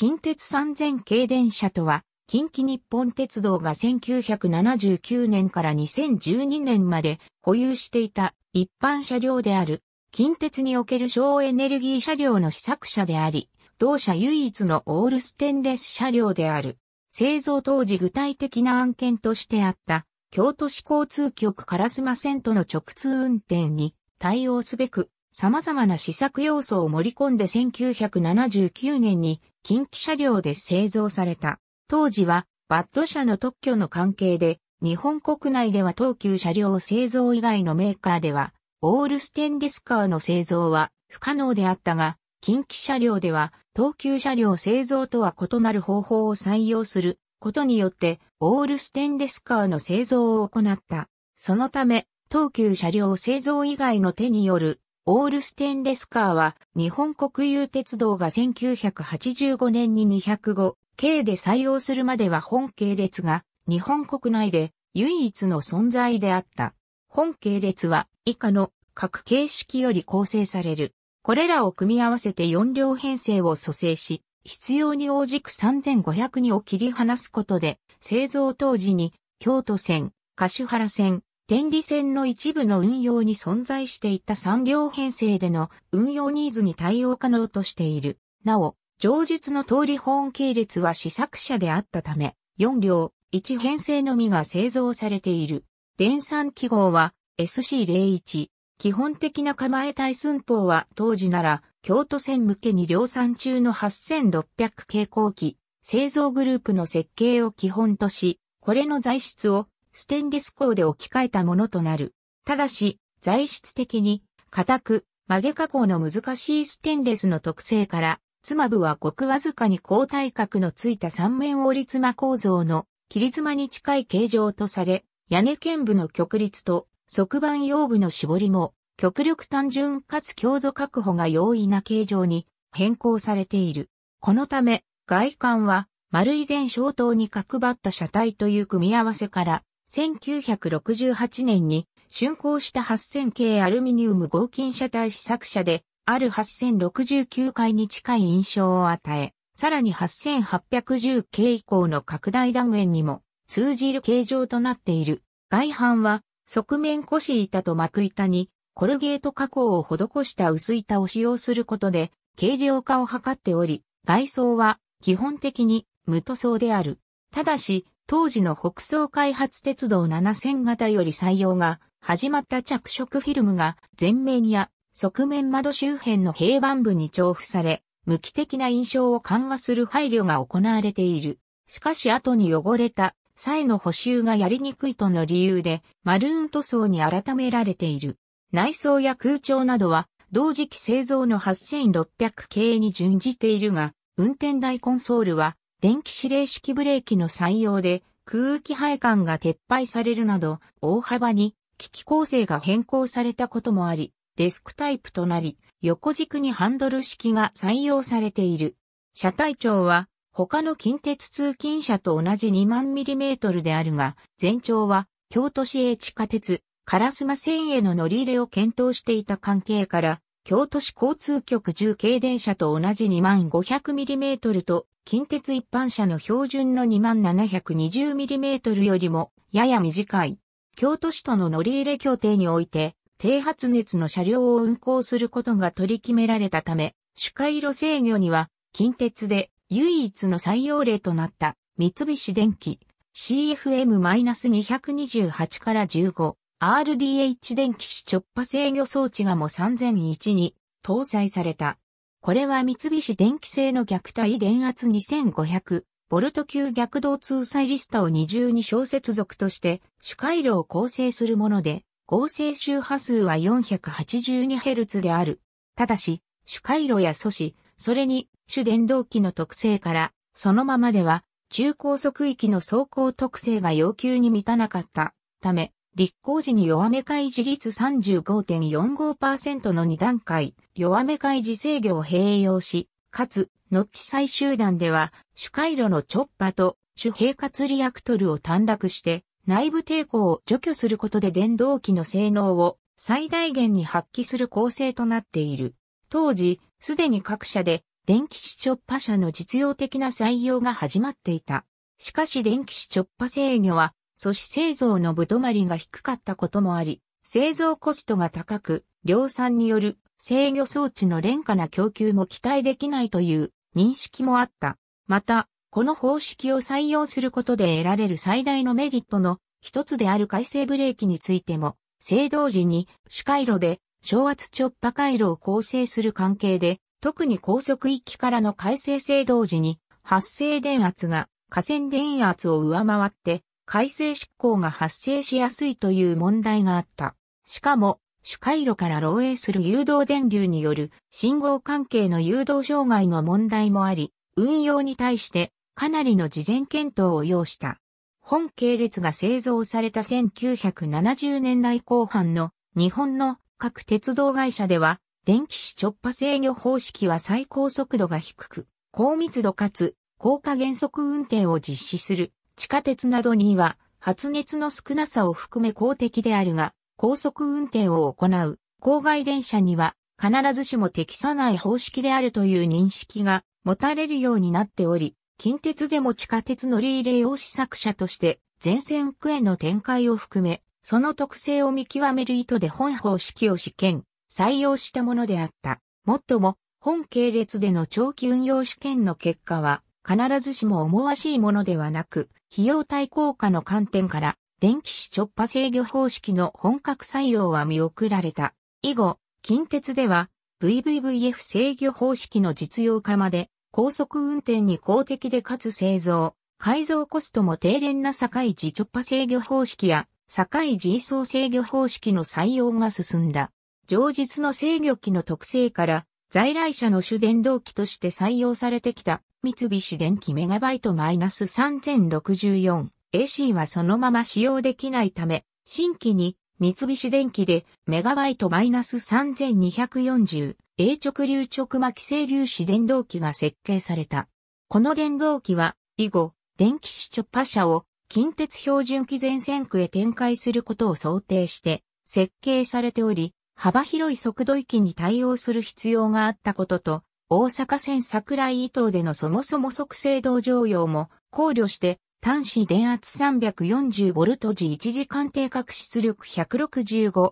近鉄3000系電車とは、近畿日本鉄道が1979年から2012年まで保有していた一般車両である、近鉄における省エネルギー車両の試作車であり、同社唯一のオールステンレス車両である。製造当時具体的な案件としてあった、京都市交通局烏丸線との直通運転に対応すべく、様々な試作要素を盛り込んで1979年に近畿車両で製造された。当時はバッド社の特許の関係で日本国内では東急車両製造以外のメーカーではオールステンレスカーの製造は不可能であったが近畿車両では東急車両製造とは異なる方法を採用することによってオールステンレスカーの製造を行った。そのため東急車両製造以外の手によるオールステンレスカーは日本国有鉄道が1985年に205系で採用するまでは本系列が日本国内で唯一の存在であった。本系列は以下の各形式より構成される。これらを組み合わせて4両編成を組成し、必要に応じく3502を切り離すことで、製造当時に京都線、柏原線、天理線の一部の運用に存在していた3両編成での運用ニーズに対応可能としている。なお、上述の通り本系列は試作車であったため、4両、1編成のみが製造されている。電算記号は SC01。基本的な構え対寸法は当時なら京都線向けに量産中の8600傾向機製造グループの設計を基本とし、これの材質をステンレス鋼で置き換えたものとなる。ただし、材質的に、硬く、曲げ加工の難しいステンレスの特性から、妻部はごくわずかに高体角のついた三面折り妻構造の切妻に近い形状とされ、屋根剣部の極率と側板用部の絞りも極力単純かつ強度確保が容易な形状に変更されている。このため外観は丸い前小灯に角張った車体という組み合わせから1968年に竣工した8000系アルミニウム合金車体試作車で、ある8069回に近い印象を与え、さらに8810系以降の拡大断面にも通じる形状となっている。外板は側面腰板と幕板にコルゲート加工を施した薄板を使用することで軽量化を図っており、外装は基本的に無塗装である。ただし、当時の北総開発鉄道7000型より採用が始まった着色フィルムが前面や側面窓周辺の平板部に重複され、無機的な印象を緩和する配慮が行われている。しかし後に汚れた際の補修がやりにくいとの理由で、マルーン塗装に改められている。内装や空調などは、同時期製造の8600系に準じているが、運転台コンソールは、電気指令式ブレーキの採用で空気配管が撤廃されるなど大幅に機器構成が変更されたこともあり、デスクタイプとなり、横軸にハンドル式が採用されている。車体長は他の近鉄通勤車と同じ2万ミリメートルであるが、全長は京都市営地下鉄、烏丸線への乗り入れを検討していた関係から、京都市交通局重軽電車と同じ 2500mm と、近鉄一般車の標準の 2720mm よりも、やや短い。京都市との乗り入れ協定において、低発熱の車両を運行することが取り決められたため、主回路制御には、近鉄で唯一の採用例となった、三菱電機 CFM-228 から15、RDH 電気子直波制御装置がも3001に搭載された。これは三菱電気製の逆対電圧2500ボルト級逆動通載リスタを二重に小接続として主回路を構成するもので、合成周波数は 482Hz である。ただし、主回路や素子、それに主電動機の特性から、そのままでは中高速域の走行特性が要求に満たなかったため、立候時に弱め開示率35.45%の2段階、弱め開示制御を併用し、かつ、ノッチ最終段では、主回路のチョッパと主平滑リアクトルを短絡して、内部抵抗を除去することで電動機の性能を最大限に発揮する構成となっている。当時、すでに各社で電気子チョッパ車の実用的な採用が始まっていた。しかし電気子チョッパ制御は素子製造のぶとまりが低かったこともあり、製造コストが高く、量産による制御装置の廉価な供給も期待できないという認識もあった。また、この方式を採用することで得られる最大のメリットの一つである回生ブレーキについても、制動時に主回路で小圧直波回路を構成する関係で、特に高速域からの回生制動時に発生電圧が下線電圧を上回って改正執行が発生しやすいという問題があった。しかも、主回路から漏洩する誘導電流による信号関係の誘導障害の問題もあり、運用に対してかなりの事前検討を要した。本系列が製造された1970年代後半の日本の各鉄道会社では、電気子直波制御方式は最高速度が低く、高密度かつ高加減速運転を実施する地下鉄などには発熱の少なさを含め公的であるが、高速運転を行う郊外電車には必ずしも適さない方式であるという認識が持たれるようになっており、近鉄でも地下鉄のリーレーを試作者として全線区への展開を含め、その特性を見極める意図で本方式を試験、採用したものであった。もっとも、本系列での長期運用試験の結果は、必ずしも思わしいものではなく、費用対効果の観点から、電気紙直波制御方式の本格採用は見送られた。以後、近鉄では VVVF 制御方式の実用化まで高速運転に公的でかつ製造、改造コストも低廉な境地直波制御方式や境地位相制御方式の採用が進んだ。上述の制御機の特性から在来車の主電動機として採用されてきた三菱電機メガバイト -3064。AC はそのまま使用できないため、新規に三菱電機でメガバイト -3240A 直流直巻整粒子電動機が設計された。この電動機は以後、電気視直波車を近鉄標準機前線区へ展開することを想定して設計されており、幅広い速度域に対応する必要があったことと、大阪線桜井伊東でのそもそも即制道常用も考慮して端子電圧 340V 時1時間定格出力 165kW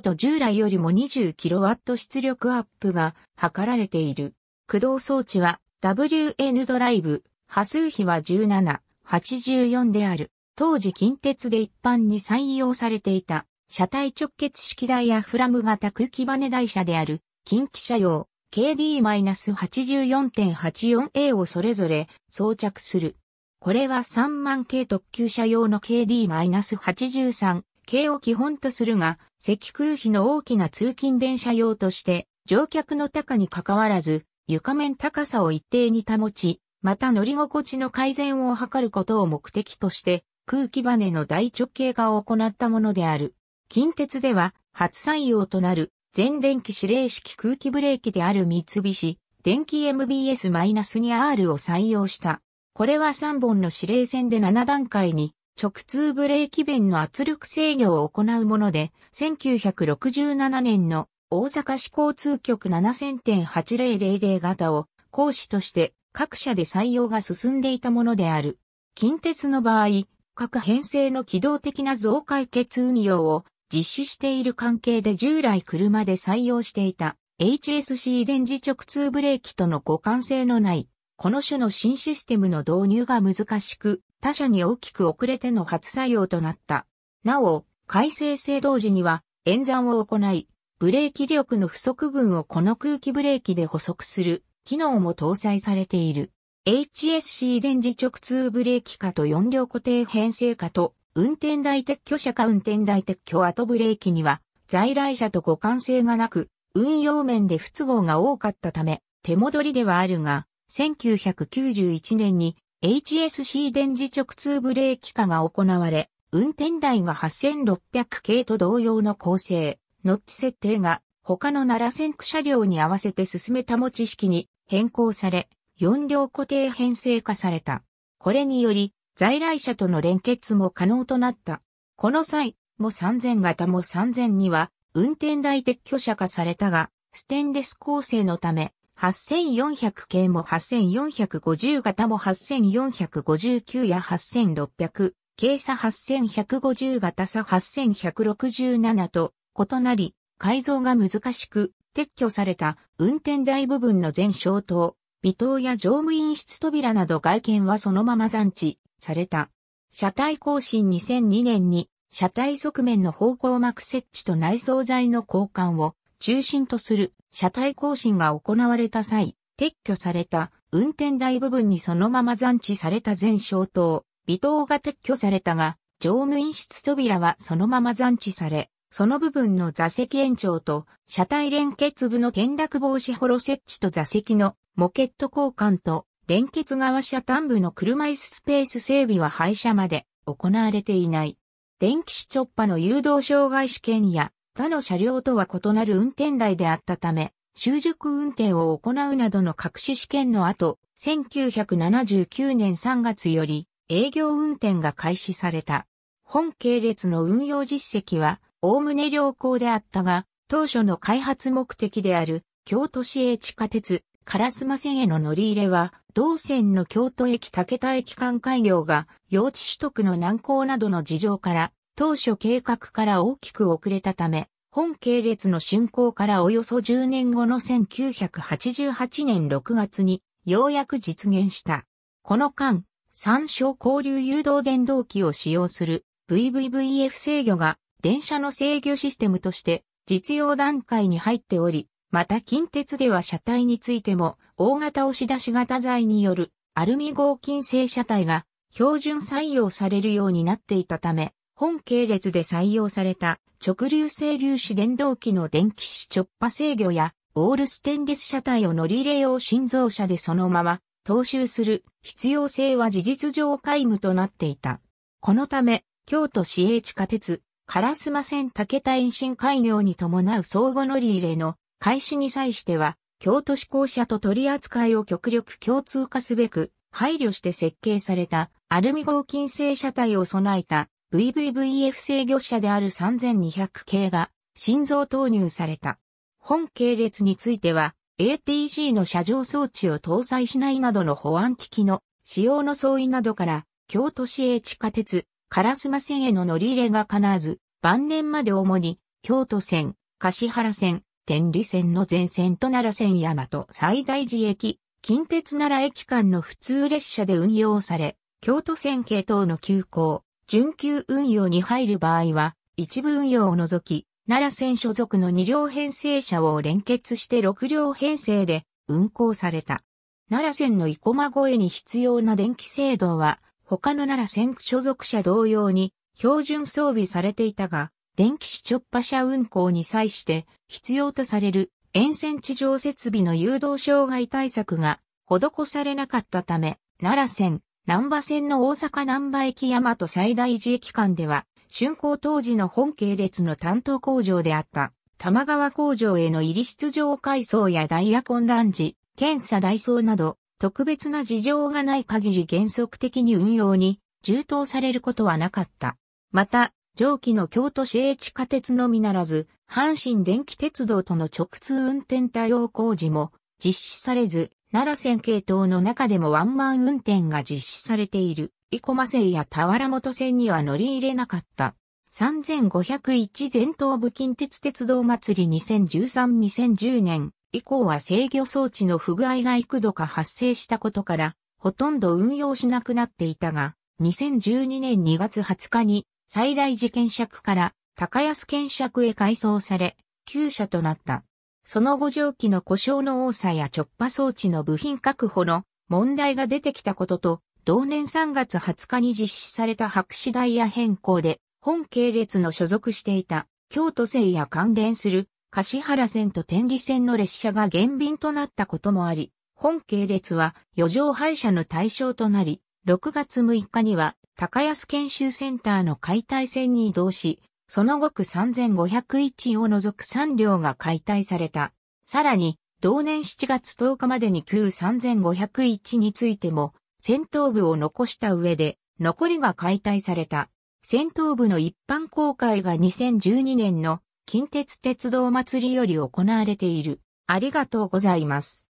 と従来よりも 20kW 出力アップが図られている。駆動装置は WN ドライブ、波数比は17、84である。当時近鉄で一般に採用されていた車体直結式台やフラム型空気バネ台車である近畿車用 KD-84.84A をそれぞれ装着する。これは3万系特急車用の KD-83 系を基本とするが、赤空比の大きな通勤電車用として、乗客の高に関わらず、床面高さを一定に保ち、また乗り心地の改善を図ることを目的として、空気バネの大直径化を行ったものである。近鉄では、初採用となる全電気指令式空気ブレーキである三菱、電気 MBS-2R を採用した。これは3本の指令線で7段階に直通ブレーキ弁の圧力制御を行うもので、1967年の大阪市交通局7000.8000型を講師として各社で採用が進んでいたものである。近鉄の場合、各編成の機動的な増解決運用を実施している関係で従来車で採用していた HSC 電磁直通ブレーキとの互換性のない、この種の新システムの導入が難しく、他社に大きく遅れての初採用となった。なお、改正制同時には演算を行い、ブレーキ力の不足分をこの空気ブレーキで補足する機能も搭載されている。HSC 電磁直通ブレーキ化と4両固定編成化と運転台撤去車か運転台撤去後ブレーキには、在来車と互換性がなく、運用面で不都合が多かったため、手戻りではあるが、1991年に HSC 電磁直通ブレーキ化が行われ、運転台が8600系と同様の構成、ノッチ設定が他の奈良線区車両に合わせて進めた持ち式に変更され、4両固定編成化された。これにより、在来車との連結も可能となった。この際、も3000型も3000には、運転台撤去車化されたが、ステンレス構成のため、8400系も8450型も8459や8600、計差8150型差8167と異なり、改造が難しく、撤去された運転台部分の全消灯、微灯や乗務員室扉など外見はそのまま残置、された。車体更新2002年に、車体側面の方向膜設置と内装材の交換を中心とする車体更新が行われた際、撤去された運転台部分にそのまま残置された全消灯、微灯が撤去されたが、乗務員室扉はそのまま残置され、その部分の座席延長と車体連結部の転落防止ホロ設置と座席のモケット交換と連結側車端部の車椅子スペース整備は廃車まで行われていない。電気視直波の誘導障害試験や他の車両とは異なる運転台であったため、習熟運転を行うなどの各種試験の後、1979年3月より営業運転が開始された。本系列の運用実績は、おおむね良好であったが、当初の開発目的である、京都市営地下鉄、烏丸線への乗り入れは、同線の京都駅竹田駅間開業が、用地取得の難航などの事情から、当初計画から大きく遅れたため、本系列の竣工からおよそ10年後の1988年6月に、ようやく実現した。この間、三照交流誘導電動機を使用する VVVF 制御が電車の制御システムとして実用段階に入っており、また近鉄では車体についても大型押し出し型材によるアルミ合金製車体が標準採用されるようになっていたため、本系列で採用された直流性粒子電動機の電気子直波制御やオールステンレス車体を乗り入れ用新造車でそのまま踏襲する必要性は事実上皆無となっていた。このため、京都市営地下鉄、カラスマ線竹田延伸開業に伴う相互乗り入れの開始に際しては、京都市公社と取り扱いを極力共通化すべく、配慮して設計されたアルミ合金製車体を備えた VVVF 制御車である3200系が心臓投入された。本系列については ATG の車上装置を搭載しないなどの保安機器の使用の相違などから京都市営地下鉄烏丸線への乗り入れが必わず晩年まで主に京都線、柏原線、天理線の全線と奈良線大和最大寺駅、近鉄奈良駅間の普通列車で運用され、京都線系統の急行、準急運用に入る場合は、一部運用を除き、奈良線所属の2両編成車を連結して6両編成で運行された。奈良線の生駒越えに必要な電気制度は、他の奈良線所属車同様に標準装備されていたが、電気視直波車運行に際して必要とされる沿線地上設備の誘導障害対策が施されなかったため、奈良線、南波線の大阪南波駅大和最大寺駅間では、竣工当時の本系列の担当工場であった、玉川工場への入り出場改装やダイヤ混乱時、検査代送など、特別な事情がない限り原則的に運用に、充当されることはなかった。また、上記の京都市営地下鉄のみならず、阪神電気鉄道との直通運転対応工事も実施されず、奈良線系統の中でもワンマン運転が実施されている、生駒線や田原本線には乗り入れなかった。3501全東部近鉄鉄道祭り2013-2010年以降は制御装置の不具合が幾度か発生したことから、ほとんど運用しなくなっていたが、2012年2月20日に最大寺検釈から高安検釈へ改装され、旧車となった。その後蒸気の故障の多さや直波装置の部品確保の問題が出てきたことと、同年3月20日に実施された白紙ダイヤ変更で、本系列の所属していた京都線や関連する橿原線と天理線の列車が減便となったこともあり、本系列は余剰廃車の対象となり、6月6日には高安研修センターの解体船に移動し、その後区3501を除く3両が解体された。さらに、同年7月10日までに旧3501についても、戦闘部を残した上で、残りが解体された。戦闘部の一般公開が2012年の近鉄鉄道祭りより行われている。ありがとうございます。